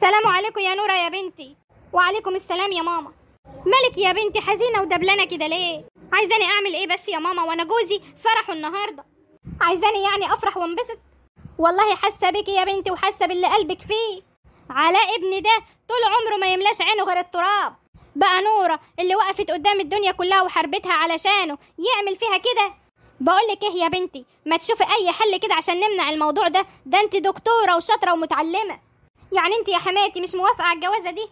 سلام عليكم يا نورة يا بنتي وعليكم السلام يا ماما مالك يا بنتي حزينة ودبلانة كده ليه؟ عايزاني أعمل إيه بس يا ماما وأنا جوزي فرحه النهاردة عايزاني يعني أفرح وانبسط والله حاسة بيكي يا بنتي وحاسة باللي قلبك فيه علاء ابني ده طول عمره ما يملاش عينه غير التراب بقى نورة اللي وقفت قدام الدنيا كلها وحاربتها علشانه يعمل فيها كده بقولك ايه يا بنتي ما تشوفي اي حل كده عشان نمنع الموضوع ده ده انت دكتورة وشاطرة ومتعلمة يعني انت يا حماتي مش موافقه على الجوازه دي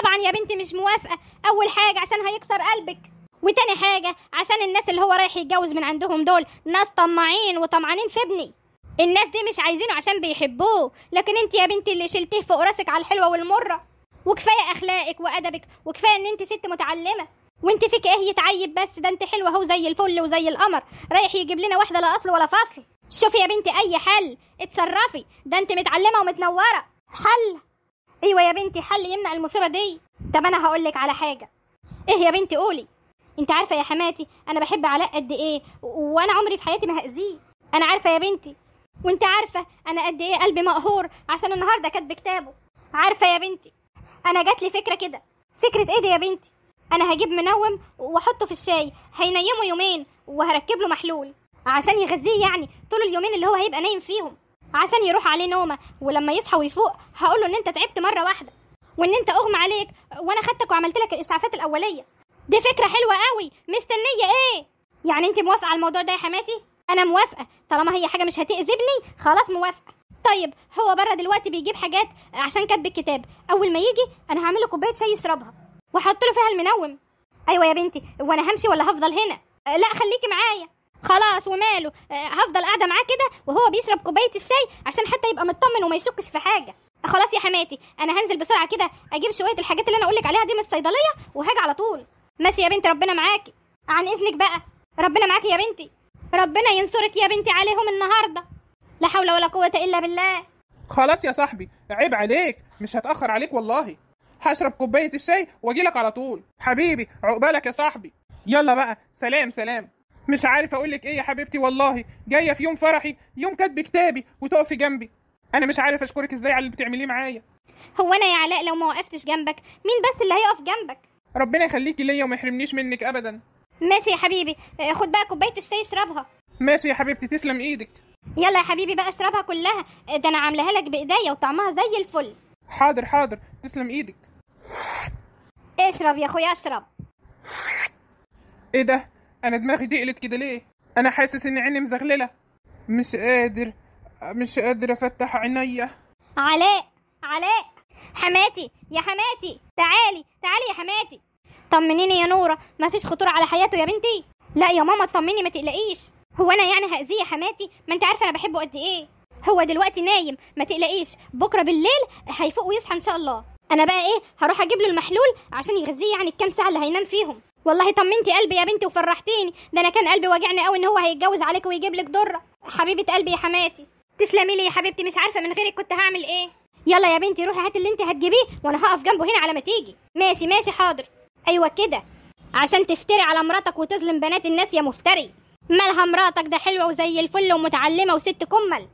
طبعا يا بنتي مش موافقه اول حاجه عشان هيكسر قلبك وتاني حاجه عشان الناس اللي هو رايح يتجوز من عندهم دول ناس طماعين وطمعانين في ابني الناس دي مش عايزينه عشان بيحبوه لكن انت يا بنتي اللي شلتيه فوق راسك على الحلوه والمره وكفايه اخلاقك وادبك وكفايه ان انت ست متعلمه وانت فيك ايه يتعيب بس ده انت حلوه اهو زي الفل وزي القمر رايح يجيب لنا واحده لا اصل ولا فصل شوفي يا بنتي اي حل اتصرفي ده انت متعلمه ومتنوره حل ايوه يا بنتي حل يمنع المصيبه دي طب انا هقول لك على حاجه ايه يا بنتي قولي انت عارفه يا حماتي انا بحب علاء قد ايه وانا عمري في حياتي ما هاذيه انا عارفه يا بنتي وانت عارفه انا قد ايه قلبي مقهور عشان النهارده كاتب كتابه عارفه يا بنتي انا جات لي فكره كده فكره ايه دي يا بنتي انا هجيب منوم واحطه في الشاي هينيمه يومين وهركب له محلول عشان يغذيه يعني طول اليومين اللي هو هيبقى نايم فيهم عشان يروح عليه نومه ولما يصحى ويفوق هقوله ان انت تعبت مره واحده وان انت اغمى عليك وانا خدتك وعملت لك الاسعافات الاوليه دي فكره حلوه قوي مستنيه ايه يعني انت موافقه على الموضوع ده يا حماتي انا موافقه طالما هي حاجه مش هتاذبني خلاص موافقه طيب هو بره دلوقتي بيجيب حاجات عشان كاتب الكتاب اول ما يجي انا هعمل له كوبايه شاي يشربها واحط له فيها المنوم ايوه يا بنتي وانا همشي ولا هفضل هنا أه، لا خليكي معايا خلاص وماله آه، هفضل قاعده معاه كده وهو بيشرب كوبايه الشاي عشان حتى يبقى مطمن وما يشكش في حاجه آه، خلاص يا حماتي انا هنزل بسرعه كده اجيب شويه الحاجات اللي انا اقولك عليها دي من الصيدليه وهاجي على طول ماشي يا بنتي ربنا معاكي عن اذنك بقى ربنا معاكي يا بنتي ربنا ينصرك يا بنتي عليهم النهارده لا حول ولا قوه الا بالله خلاص يا صاحبي عيب عليك مش هتاخر عليك والله هشرب كوبايه الشاي واجيلك على طول حبيبي عقبالك يا صاحبي يلا بقى سلام سلام مش عارف اقول لك ايه يا حبيبتي والله جايه في يوم فرحي يوم كاتب كتابي وتقفي جنبي انا مش عارف اشكرك ازاي على اللي بتعمليه معايا هو انا يا علاء لو ما وقفتش جنبك مين بس اللي هيقف جنبك ربنا يخليكي ليا وما يحرمنيش منك ابدا ماشي يا حبيبي آه، خد بقى كوبايه الشاي اشربها ماشي يا حبيبتي تسلم ايدك يلا يا حبيبي بقى اشربها كلها آه، ده انا عاملاها لك بايديا وطعمها زي الفل حاضر حاضر تسلم ايدك اشرب يا اخويا اشرب ايه ده انا دماغي تقلت كده ليه انا حاسس ان عيني مزغلله مش قادر مش قادر افتح عينيا علاء علاء حماتي يا حماتي تعالي تعالي يا حماتي طمنيني يا نوره مفيش خطوره على حياته يا بنتي لا يا ماما اطمني ما تقلقيش هو انا يعني هاذيه يا حماتي ما انت عارفه انا بحبه قد ايه هو دلوقتي نايم ما تقلقيش بكره بالليل هيفوق ويصحى ان شاء الله انا بقى ايه هروح اجيب له المحلول عشان يغذيه يعني الكام ساعه اللي هينام فيهم والله طمنتي قلبي يا بنتي وفرحتيني ده انا كان قلبي واجعني قوي ان هو هيتجوز عليك ويجيب لك ضره حبيبه قلبي يا حماتي تسلمي لي يا حبيبتي مش عارفه من غيرك كنت هعمل ايه يلا يا بنتي روحي هات اللي انت هتجيبيه وانا هقف جنبه هنا على ما تيجي ماشي ماشي حاضر ايوه كده عشان تفتري على مراتك وتظلم بنات الناس يا مفتري مالها مراتك ده حلوه وزي الفل ومتعلمه وست كمل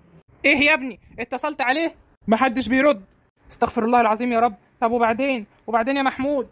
ايه يا ابني اتصلت عليه محدش بيرد استغفر الله العظيم يا رب طب وبعدين وبعدين يا محمود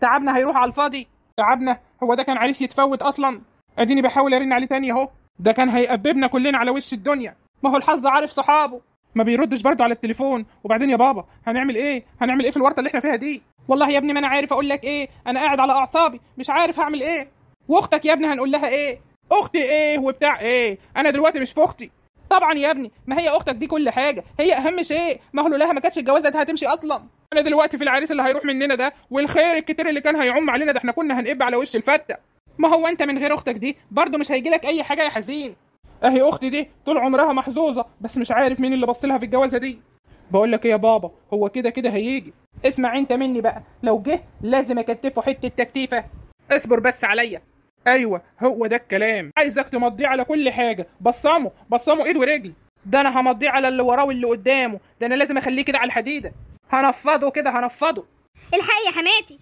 تعبنا هيروح على الفاضي تعبنا هو ده كان عريس يتفوت اصلا اديني بحاول ارن عليه تاني اهو ده كان هيقببنا كلنا على وش الدنيا ما هو الحظ عارف صحابه ما بيردش برده على التليفون وبعدين يا بابا هنعمل ايه هنعمل ايه في الورطه اللي احنا فيها دي والله يا ابني ما انا عارف اقول لك ايه انا قاعد على اعصابي مش عارف هعمل ايه واختك يا ابني هنقول لها ايه اختي ايه وبتاع ايه انا دلوقتي مش في اختي طبعا يا ابني ما هي اختك دي كل حاجه هي اهم شيء ما هو لولاها ما كانتش الجوازه دي هتمشي اصلا انا دلوقتي في العريس اللي هيروح مننا ده والخير الكتير اللي كان هيعم علينا ده احنا كنا هنقب على وش الفته ما هو انت من غير اختك دي برضه مش هيجيلك اي حاجه يا حزين اهي اختي دي طول عمرها محظوظه بس مش عارف مين اللي بص لها في الجوازه دي بقول لك ايه يا بابا هو كده كده هيجي اسمع انت مني بقى لو جه لازم اكتفه حته تكتيفه اصبر بس عليا ايوه هو ده الكلام عايزك تمضيه على كل حاجه بصمه بصمه ايد ورجل ده انا همضيه على اللي وراه واللي قدامه ده انا لازم اخليه كده على الحديده هنفضه كده هنفضه الحقي يا حماتي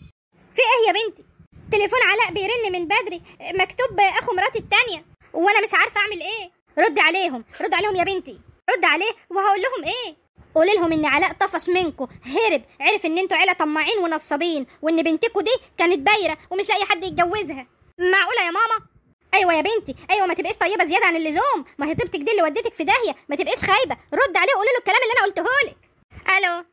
في ايه يا بنتي تليفون علاء بيرن من بدري مكتوب اخو مراتي التانية وانا مش عارفه اعمل ايه رد عليهم رد عليهم يا بنتي رد عليه وهقول لهم ايه قولي لهم ان علاء طفش منكم هرب عرف ان انتوا عيله طماعين ونصابين وان بنتكم دي كانت بايره ومش لاقي حد يتجوزها معقولة يا ماما ايوه يا بنتي ايوه ما تبقيش طيبه زياده عن اللزوم ما هي طيبتك دي اللي ودتك في داهيه ما تبقيش خايبه رد عليه وقولي له الكلام اللي انا قلته لك الو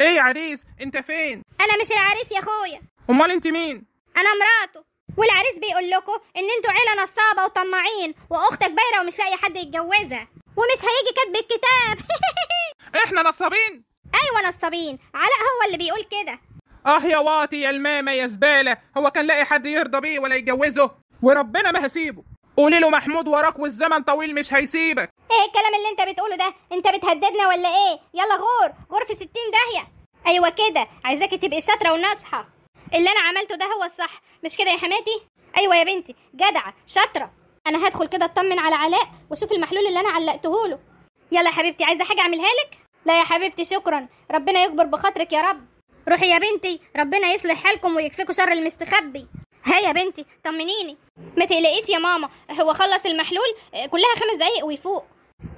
ايه يا عريس انت فين انا مش العريس يا اخويا امال انت مين انا مراته والعريس بيقول لكم ان انتوا عيله نصابه وطماعين واختك بايره ومش لاقي حد يتجوزها ومش هيجي كاتب الكتاب احنا نصابين ايوه نصابين علاء هو اللي بيقول كده اه يا واطي يا الماما يا زباله هو كان لاقي حد يرضى بيه ولا يتجوزه وربنا ما هسيبه قولي له محمود وراك والزمن طويل مش هيسيبك ايه الكلام اللي انت بتقوله ده انت بتهددنا ولا ايه يلا غور غور في 60 داهيه ايوه كده عايزاكي تبقي شاطره وناصحه اللي انا عملته ده هو الصح مش كده يا حماتي ايوه يا بنتي جدعه شاطره انا هدخل كده اطمن على علاء واشوف المحلول اللي انا علقته له يلا يا حبيبتي عايزه حاجه اعملها لك لا يا حبيبتي شكرا ربنا يكبر بخاطرك يا رب روحي يا بنتي ربنا يصلح حالكم ويكفيكوا شر المستخبي ها يا بنتي طمنيني ما تقلقيش يا ماما هو خلص المحلول كلها خمس دقايق ويفوق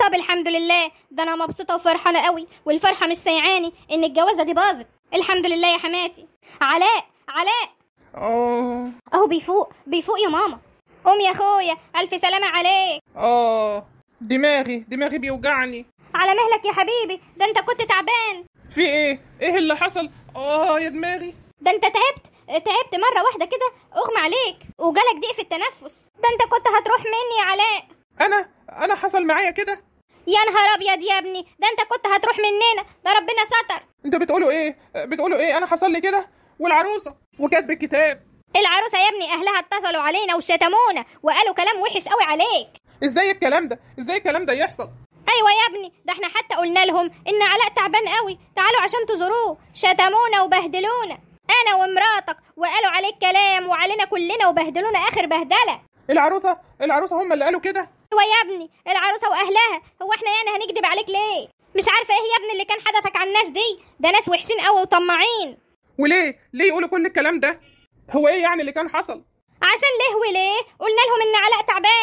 طب الحمد لله ده انا مبسوطه وفرحانه قوي والفرحه مش سيعاني ان الجوازه دي باظت الحمد لله يا حماتي علاء علاء اه اهو بيفوق بيفوق يا ماما قوم يا اخويا الف سلامه عليك اه دماغي دماغي بيوجعني على مهلك يا حبيبي ده انت كنت تعبان في ايه ايه اللي حصل اه يا دماغي ده انت تعبت تعبت مره واحده كده اغمى عليك وجالك ضيق في التنفس ده انت كنت هتروح مني يا علاء انا انا حصل معايا كده يا نهار ابيض يا ابني ده انت كنت هتروح مننا ده ربنا ستر انتوا بتقولوا ايه بتقولوا ايه انا حصل لي كده والعروسه وكاتب الكتاب العروسه يا ابني اهلها اتصلوا علينا وشتمونا وقالوا كلام وحش قوي عليك ازاي الكلام ده ازاي الكلام ده يحصل ايوه يا ابني ده احنا حتى قلنا لهم ان علاء تعبان قوي تعالوا عشان تزوروه شتمونا وبهدلونا انا ومراتك وقالوا عليك كلام وعلينا كلنا وبهدلونا اخر بهدله العروسه العروسه هم اللي قالوا كده ايوه يا ابني العروسه واهلها هو احنا يعني هنكذب عليك ليه مش عارفه ايه يا ابني اللي كان حدثك على الناس دي ده ناس وحشين قوي وطماعين وليه ليه يقولوا كل الكلام ده هو ايه يعني اللي كان حصل عشان ليه وليه قلنا لهم ان علاء تعبان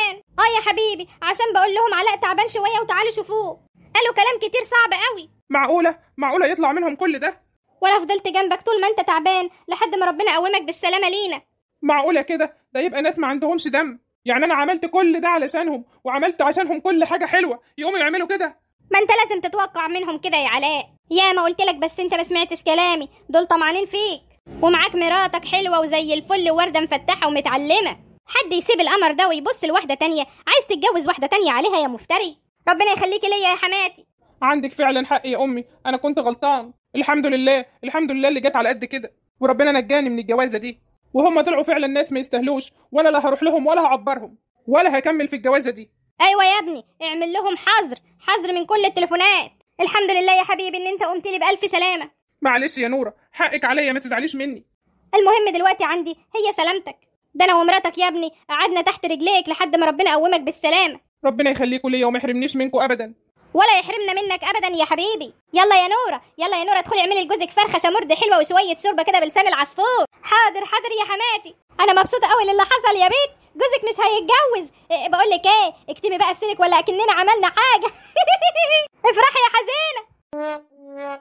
يا حبيبي عشان بقول لهم علاء تعبان شويه وتعالوا شوفوه قالوا كلام كتير صعب قوي معقوله معقوله يطلع منهم كل ده وانا فضلت جنبك طول ما انت تعبان لحد ما ربنا قومك بالسلامه لينا معقوله كده ده يبقى ناس ما عندهمش دم يعني انا عملت كل ده علشانهم وعملت عشانهم كل حاجه حلوه يقوموا يعملوا كده ما انت لازم تتوقع منهم كده يا علاء يا ما قلت لك بس انت ما سمعتش كلامي دول طمعانين فيك ومعاك مراتك حلوه وزي الفل وورده مفتحه ومتعلمه حد يسيب القمر ده ويبص لواحدة تانية عايز تتجوز واحدة تانية عليها يا مفتري ربنا يخليكي ليا يا حماتي عندك فعلا حق يا أمي أنا كنت غلطان الحمد لله الحمد لله اللي جت على قد كده وربنا نجاني من الجوازة دي وهم طلعوا فعلا ناس ما يستاهلوش ولا لا هروح لهم ولا هعبرهم ولا هكمل في الجوازة دي أيوة يا ابني اعمل لهم حظر حظر من كل التليفونات الحمد لله يا حبيبي إن أنت قمت لي بألف سلامة معلش يا نورة حقك عليا ما تزعليش مني المهم دلوقتي عندي هي سلامتك ده انا ومراتك يا ابني قعدنا تحت رجليك لحد ما ربنا قومك بالسلامه ربنا يخليكوا ليا وما يحرمنيش منكوا ابدا ولا يحرمنا منك ابدا يا حبيبي يلا يا نوره يلا يا نوره ادخلي اعملي لجوزك فرخه شمرد حلوه وشويه شوربه كده بلسان العصفور حاضر حاضر يا حماتي انا مبسوطه قوي للي حصل يا بيت جوزك مش هيتجوز إيه، بقول لك ايه اكتمي بقى في سنك ولا اكننا عملنا حاجه افرحي يا حزينه